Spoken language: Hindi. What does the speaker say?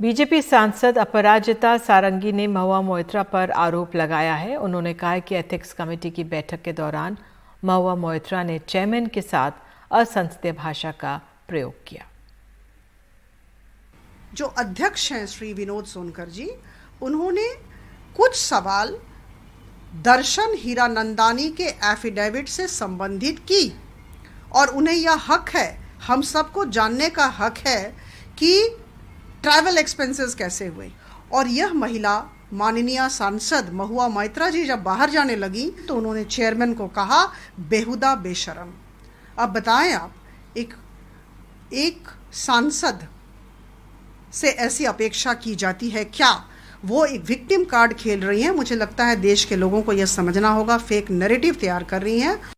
बीजेपी सांसद अपराजिता सारंगी ने महुआ मोइत्रा पर आरोप लगाया है उन्होंने कहा कि एथिक्स कमेटी की बैठक के दौरान महुआ मोइत्रा ने चेयरमैन के साथ असंसदीय भाषा का प्रयोग किया जो अध्यक्ष हैं श्री विनोद सोनकर जी उन्होंने कुछ सवाल दर्शन हीरानंदानी के एफिडेविट से संबंधित की और उन्हें यह हक है हम सबको जानने का हक है कि ट्रैवल एक्सपेंसेस कैसे हुए और यह महिला माननीय सांसद महुआ मैत्रा जी जब बाहर जाने लगी तो उन्होंने चेयरमैन को कहा बेहुदा बेशरम अब बताएं आप एक एक सांसद से ऐसी अपेक्षा की जाती है क्या वो एक विक्टिम कार्ड खेल रही हैं मुझे लगता है देश के लोगों को यह समझना होगा फेक नैरेटिव तैयार कर रही हैं